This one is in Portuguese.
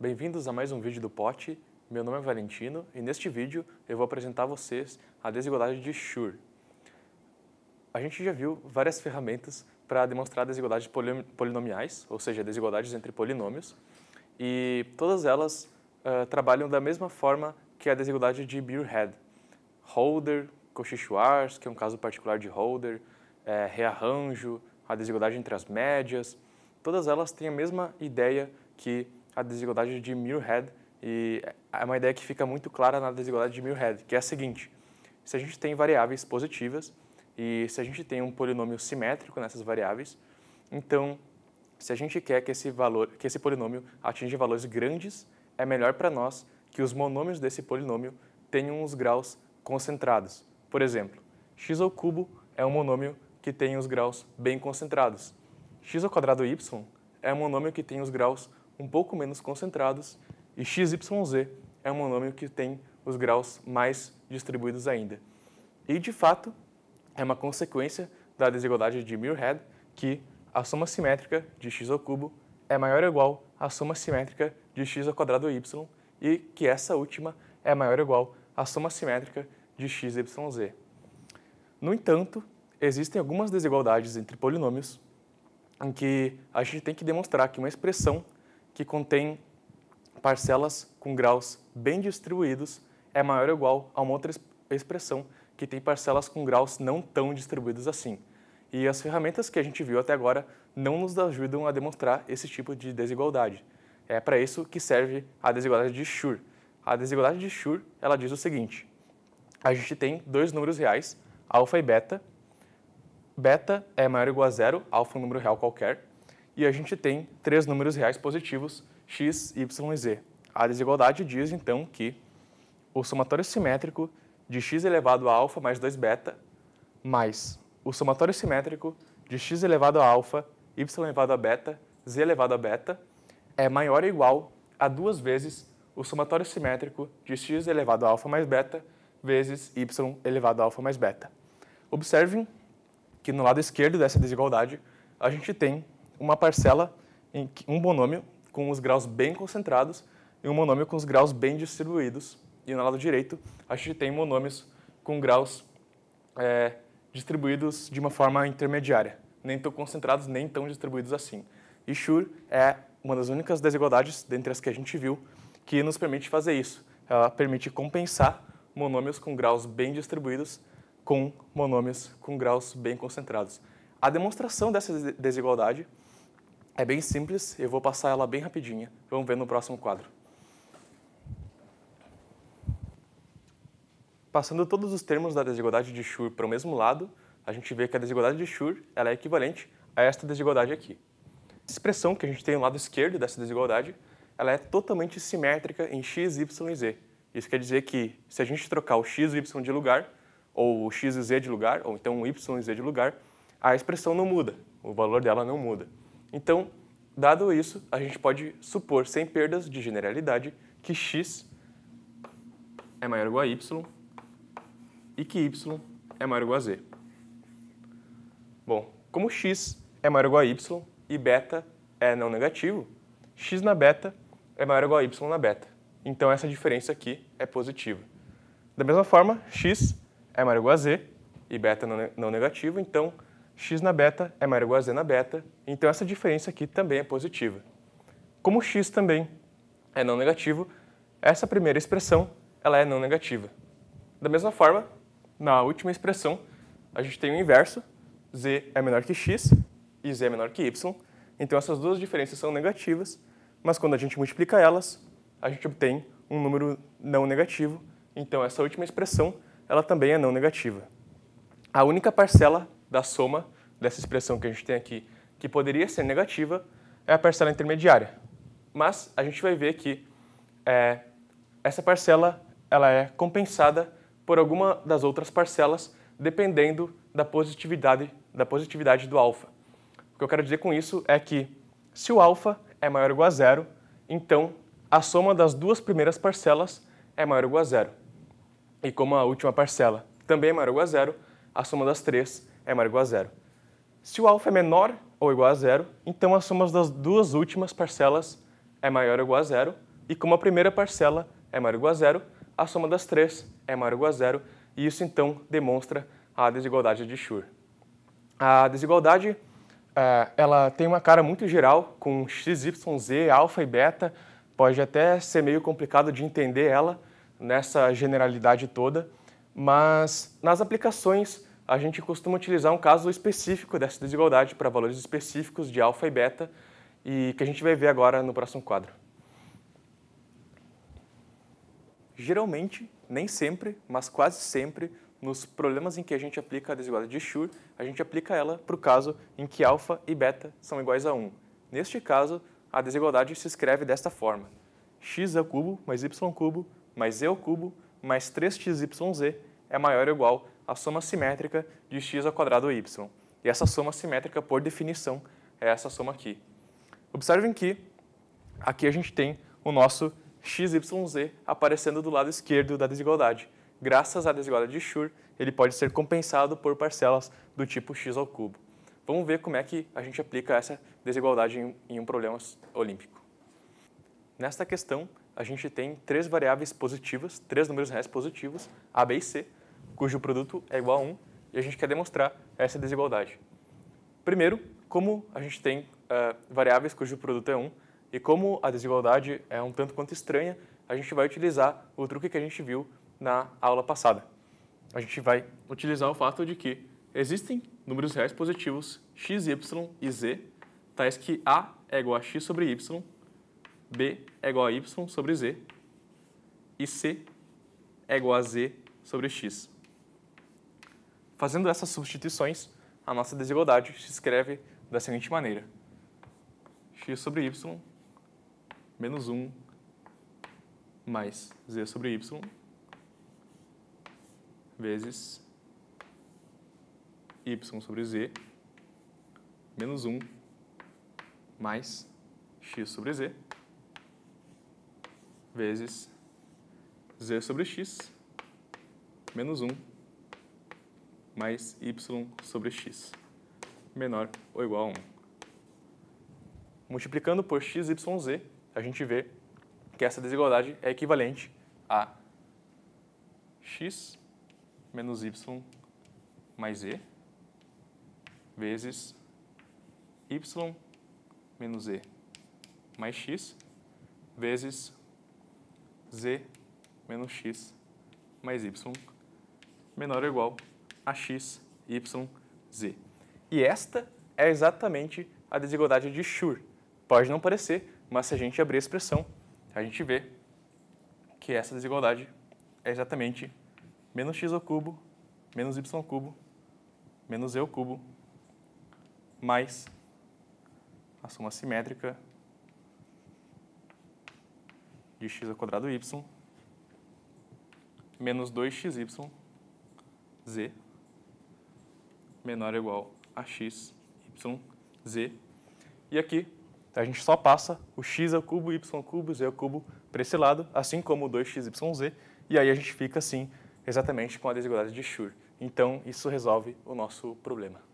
Bem-vindos a mais um vídeo do Pote. Meu nome é Valentino e neste vídeo eu vou apresentar a vocês a desigualdade de Schur. A gente já viu várias ferramentas para demonstrar desigualdades polinomiais, ou seja, desigualdades entre polinômios, e todas elas uh, trabalham da mesma forma que a desigualdade de Beerhead. Holder, Cauchy-Schwarz, que é um caso particular de Holder, é, rearranjo, a desigualdade entre as médias, todas elas têm a mesma ideia que a desigualdade de Muirhead, e é uma ideia que fica muito clara na desigualdade de Muirhead, que é a seguinte: se a gente tem variáveis positivas e se a gente tem um polinômio simétrico nessas variáveis, então se a gente quer que esse valor, que esse polinômio atinja valores grandes, é melhor para nós que os monômios desse polinômio tenham os graus concentrados. Por exemplo, x ao cubo é um monômio que tem os graus bem concentrados. x ao quadrado y é um monômio que tem os graus um pouco menos concentrados, e XYZ é um monômio que tem os graus mais distribuídos ainda. E, de fato, é uma consequência da desigualdade de Muirhead que a soma simétrica de x ao cubo é maior ou igual à soma simétrica de x ao quadrado y e que essa última é maior ou igual à soma simétrica de x, y, z. No entanto, existem algumas desigualdades entre polinômios em que a gente tem que demonstrar que uma expressão que contém parcelas com graus bem distribuídos é maior ou igual a uma outra expressão que tem parcelas com graus não tão distribuídos assim. E as ferramentas que a gente viu até agora não nos ajudam a demonstrar esse tipo de desigualdade. É para isso que serve a desigualdade de Schur. A desigualdade de Schur, ela diz o seguinte: a gente tem dois números reais, alfa e beta. Beta é maior ou igual a zero, alfa é um número real qualquer, e a gente tem três números reais positivos, x, y e z. A desigualdade diz, então, que o somatório simétrico de x elevado a alfa mais 2 beta mais o somatório simétrico de x elevado a alfa, y elevado a beta, z elevado a beta é maior ou igual a duas vezes o somatório simétrico de x elevado a alfa mais beta vezes y elevado a alfa mais beta. Observem que no lado esquerdo dessa desigualdade a gente tem uma parcela, em um monômio com os graus bem concentrados e um monômio com os graus bem distribuídos. E no lado direito, a gente tem monômios com graus é, distribuídos de uma forma intermediária, nem tão concentrados, nem tão distribuídos assim. E Schur é uma das únicas desigualdades, dentre as que a gente viu, que nos permite fazer isso. Ela permite compensar monômios com graus bem distribuídos com monômios com graus bem concentrados. A demonstração dessa desigualdade é bem simples, eu vou passar ela bem rapidinha. Vamos ver no próximo quadro. Passando todos os termos da desigualdade de Schur para o mesmo lado, a gente vê que a desigualdade de Schur ela é equivalente a esta desigualdade aqui. Essa expressão que a gente tem no lado esquerdo dessa desigualdade, ela é totalmente simétrica em x, y e z. Isso quer dizer que se a gente trocar o x e y de lugar, ou o x e z de lugar, ou então o y e z de lugar, a expressão não muda, o valor dela não muda. Então, dado isso, a gente pode supor, sem perdas de generalidade, que x é maior ou igual a y e que y é maior ou igual a z. Bom, como x é maior ou igual a y e beta é não negativo, x na beta é maior ou igual a y na beta. Então essa diferença aqui é positiva. Da mesma forma, x é maior ou igual a z e beta é não negativo, então x na beta é maior ou igual a z na beta, então essa diferença aqui também é positiva. Como x também é não negativo, essa primeira expressão ela é não negativa. Da mesma forma, na última expressão, a gente tem o inverso, z é menor que x e z é menor que y. Então essas duas diferenças são negativas, mas quando a gente multiplica elas, a gente obtém um número não negativo. Então essa última expressão ela também é não negativa. A única parcela da soma dessa expressão que a gente tem aqui, que poderia ser negativa, é a parcela intermediária. Mas a gente vai ver que é, essa parcela ela é compensada por alguma das outras parcelas, dependendo da positividade, da positividade do alfa. O que eu quero dizer com isso é que se o alfa é maior ou igual a zero, então a soma das duas primeiras parcelas é maior ou igual a zero. E como a última parcela também é maior ou igual a zero, a soma das três é maior ou igual a zero. Se o alfa é menor ou igual a zero, então a soma das duas últimas parcelas é maior ou igual a zero, e como a primeira parcela é maior ou igual a zero, a soma das três é maior ou igual a zero, e isso então demonstra a desigualdade de Schur. A desigualdade é, ela tem uma cara muito geral, com x, y, z, alfa e beta, pode até ser meio complicado de entender ela nessa generalidade toda, mas nas aplicações a gente costuma utilizar um caso específico dessa desigualdade para valores específicos de alfa e beta, e que a gente vai ver agora no próximo quadro. Geralmente, nem sempre, mas quase sempre, nos problemas em que a gente aplica a desigualdade de Schur, a gente aplica ela para o caso em que alfa e beta são iguais a 1. Neste caso, a desigualdade se escreve desta forma. x ao é cubo mais y cubo mais z ao é cubo mais 3xyz é maior ou igual a soma simétrica de x ao quadrado y. E essa soma simétrica, por definição, é essa soma aqui. Observem que aqui a gente tem o nosso xyz aparecendo do lado esquerdo da desigualdade. Graças à desigualdade de Schur, ele pode ser compensado por parcelas do tipo x ao cubo. Vamos ver como é que a gente aplica essa desigualdade em, em um problema olímpico. Nesta questão, a gente tem três variáveis positivas, três números reais positivos, A, B e C, cujo produto é igual a 1, e a gente quer demonstrar essa desigualdade. Primeiro, como a gente tem uh, variáveis cujo produto é 1, e como a desigualdade é um tanto quanto estranha, a gente vai utilizar o truque que a gente viu na aula passada. A gente vai utilizar o fato de que existem números reais positivos x, y e z, tais que a é igual a x sobre y, b é igual a y sobre z e c é igual a z sobre x. Fazendo essas substituições, a nossa desigualdade se escreve da seguinte maneira. x sobre y menos 1 mais z sobre y vezes y sobre z menos 1 mais x sobre z vezes z sobre x menos 1 mais y sobre x, menor ou igual a 1. Multiplicando por x, y, z, a gente vê que essa desigualdade é equivalente a x menos y mais z vezes y menos z mais x vezes z menos x mais y menor ou igual a x, y, z. E esta é exatamente a desigualdade de Schur. Pode não parecer, mas se a gente abrir a expressão, a gente vê que essa desigualdade é exatamente menos x ao cubo, menos y ao cubo, menos z ao cubo, mais a soma simétrica de x ao quadrado y menos 2 xyz menor ou igual a x, y, z. E aqui a gente só passa o x ao cubo, y ao cubo, z ao cubo para esse lado, assim como o 2 z e aí a gente fica assim, exatamente com a desigualdade de Schur. Então, isso resolve o nosso problema.